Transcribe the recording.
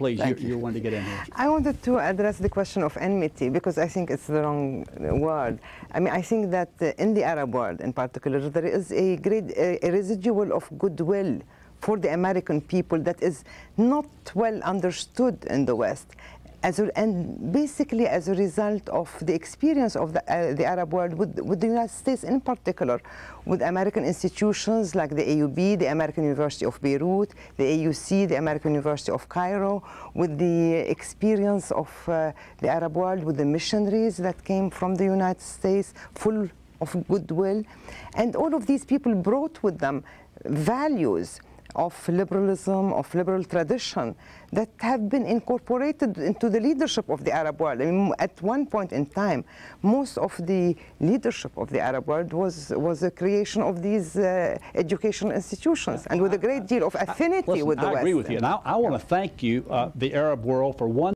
Please, you, you, to get in here. I wanted to address the question of enmity because I think it's the wrong uh, word. I mean, I think that uh, in the Arab world in particular, there is a great a residual of goodwill for the American people that is not well understood in the West as a, and basically as a result of the experience of the, uh, the Arab world with, with, the United States in particular, with American institutions like the AUB, the American University of Beirut, the AUC, the American University of Cairo, with the experience of uh, the Arab world with the missionaries that came from the United States, full of goodwill. And all of these people brought with them values of liberalism, of liberal tradition that have been incorporated into the leadership of the Arab world. I mean, at one point in time, most of the leadership of the Arab world was, was the creation of these uh, educational institutions and with a great deal of affinity I, listen, with the I West. I agree with you, and I, I want to thank you, uh, the Arab world, for one.